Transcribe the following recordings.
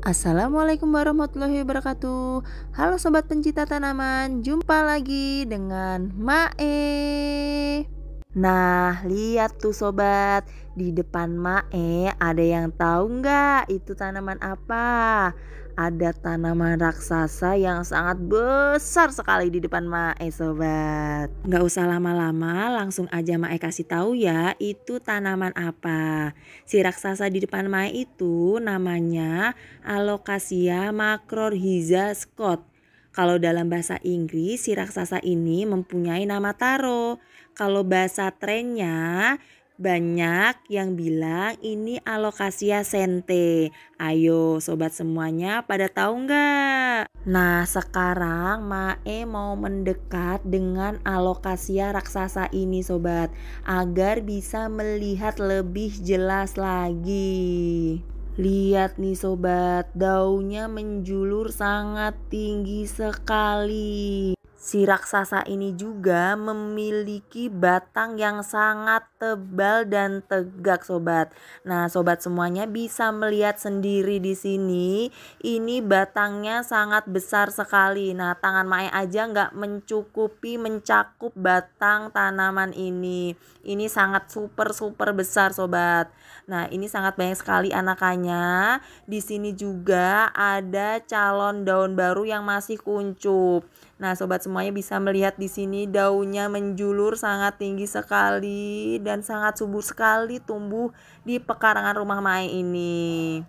Assalamualaikum warahmatullahi wabarakatuh Halo Sobat Pencinta Tanaman Jumpa lagi dengan Mae Nah lihat tuh Sobat Di depan Mae ada yang tahu nggak itu tanaman apa? ada tanaman raksasa yang sangat besar sekali di depan Mae eh, sobat. Nggak usah lama-lama, langsung aja Mae eh kasih tahu ya itu tanaman apa. Si raksasa di depan Mae itu namanya Alocasia macrorhiza scott. Kalau dalam bahasa Inggris, si raksasa ini mempunyai nama taro. Kalau bahasa trennya, banyak yang bilang ini alokasia sente. Ayo sobat semuanya pada tahu nggak? Nah sekarang Mae mau mendekat dengan alokasia raksasa ini sobat. Agar bisa melihat lebih jelas lagi. Lihat nih sobat, daunnya menjulur sangat tinggi sekali. Si raksasa ini juga memiliki batang yang sangat tebal dan tegak sobat. Nah, sobat semuanya bisa melihat sendiri di sini, ini batangnya sangat besar sekali. Nah, tangan Mae aja nggak mencukupi mencakup batang tanaman ini. Ini sangat super super besar sobat. Nah, ini sangat banyak sekali anakannya. Di sini juga ada calon daun baru yang masih kuncup. Nah, sobat semuanya bisa melihat di sini daunnya menjulur sangat tinggi sekali dan sangat subur sekali tumbuh di pekarangan rumah Mae ini.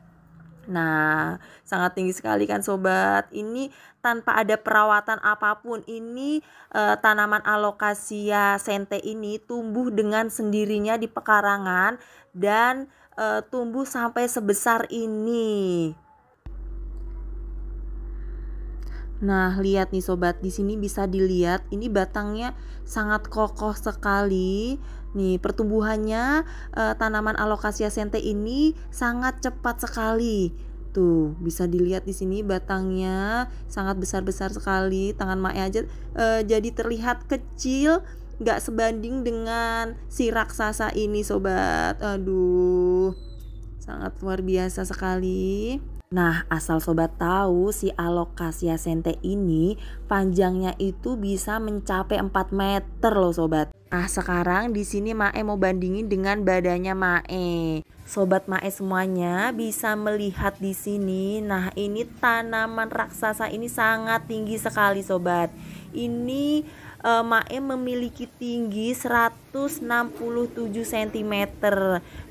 Nah, sangat tinggi sekali kan sobat. Ini tanpa ada perawatan apapun, ini eh, tanaman alokasia sente ini tumbuh dengan sendirinya di pekarangan dan eh, tumbuh sampai sebesar ini. Nah, lihat nih sobat, di sini bisa dilihat ini batangnya sangat kokoh sekali. Nih, pertumbuhannya eh, tanaman alokasia sente ini sangat cepat sekali. Tuh, bisa dilihat di sini batangnya sangat besar-besar sekali. Tangan Mae aja eh, jadi terlihat kecil nggak sebanding dengan si raksasa ini sobat aduh sangat luar biasa sekali Nah, asal sobat tahu si alokasia sente ini panjangnya itu bisa mencapai 4 meter loh sobat. Nah, sekarang di sini Mae mau bandingin dengan badannya Mae. Sobat Mae semuanya bisa melihat di sini. Nah, ini tanaman raksasa ini sangat tinggi sekali sobat. Ini uh, Mae memiliki tinggi 167 cm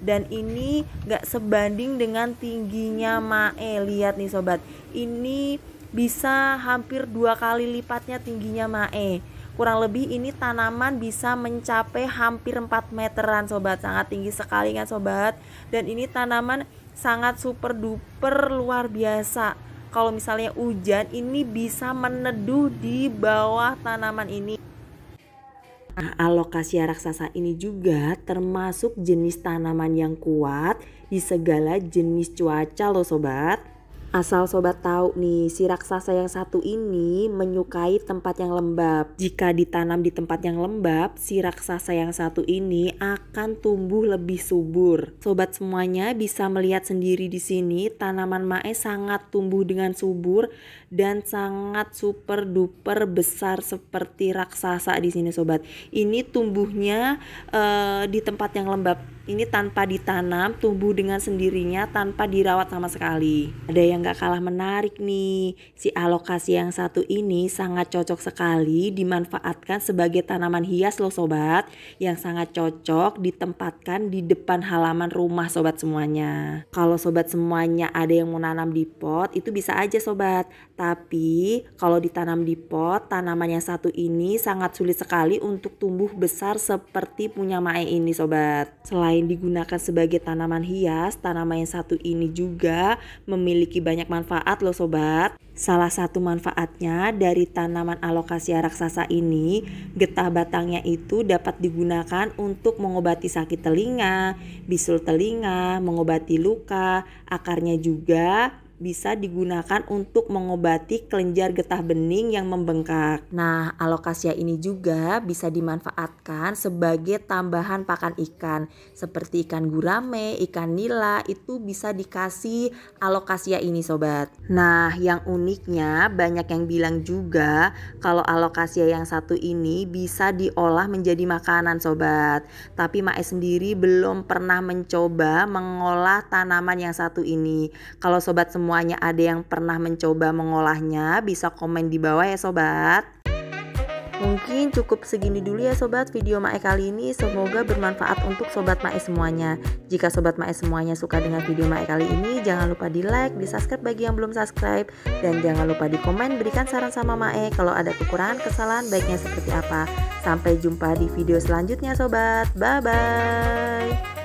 dan ini gak sebanding dengan tingginya Mae. Lihat nih sobat, ini bisa hampir dua kali lipatnya tingginya Mae. Kurang lebih ini tanaman bisa mencapai hampir 4 meteran sobat Sangat tinggi sekali kan sobat Dan ini tanaman sangat super duper luar biasa kalau misalnya hujan ini bisa meneduh di bawah tanaman ini Nah, alokasia raksasa ini juga termasuk jenis tanaman yang kuat di segala jenis cuaca loh sobat. Asal sobat tahu nih, si raksasa yang satu ini menyukai tempat yang lembab. Jika ditanam di tempat yang lembab, si raksasa yang satu ini akan tumbuh lebih subur. Sobat semuanya bisa melihat sendiri di sini, tanaman mae sangat tumbuh dengan subur dan sangat super duper besar seperti raksasa di sini sobat. Ini tumbuhnya uh, di tempat yang lembab. Ini tanpa ditanam, tumbuh dengan sendirinya tanpa dirawat sama sekali. Ada yang yang gak kalah menarik nih. Si alokasi yang satu ini sangat cocok sekali dimanfaatkan sebagai tanaman hias loh sobat. Yang sangat cocok ditempatkan di depan halaman rumah sobat semuanya. Kalau sobat semuanya ada yang mau nanam di pot itu bisa aja sobat. Tapi kalau ditanam di pot tanaman yang satu ini sangat sulit sekali untuk tumbuh besar seperti punya mae ini sobat. Selain digunakan sebagai tanaman hias, tanaman yang satu ini juga memiliki banyak manfaat loh sobat. Salah satu manfaatnya dari tanaman alokasia raksasa ini, getah batangnya itu dapat digunakan untuk mengobati sakit telinga, bisul telinga, mengobati luka, akarnya juga bisa digunakan untuk mengobati kelenjar getah bening yang membengkak. Nah, alokasia ini juga bisa dimanfaatkan sebagai tambahan pakan ikan seperti ikan gurame, ikan nila itu bisa dikasih alokasia ini sobat. Nah, yang uniknya banyak yang bilang juga kalau alokasia yang satu ini bisa diolah menjadi makanan sobat. Tapi Mae sendiri belum pernah mencoba mengolah tanaman yang satu ini. Kalau sobat semua semuanya ada yang pernah mencoba mengolahnya, bisa komen di bawah ya sobat. Mungkin cukup segini dulu ya sobat video Mae kali ini. Semoga bermanfaat untuk sobat Mae semuanya. Jika sobat Mae semuanya suka dengan video Mae kali ini, jangan lupa di like, di subscribe bagi yang belum subscribe, dan jangan lupa di komen berikan saran sama Mae kalau ada kekurangan kesalahan baiknya seperti apa. Sampai jumpa di video selanjutnya sobat. Bye bye.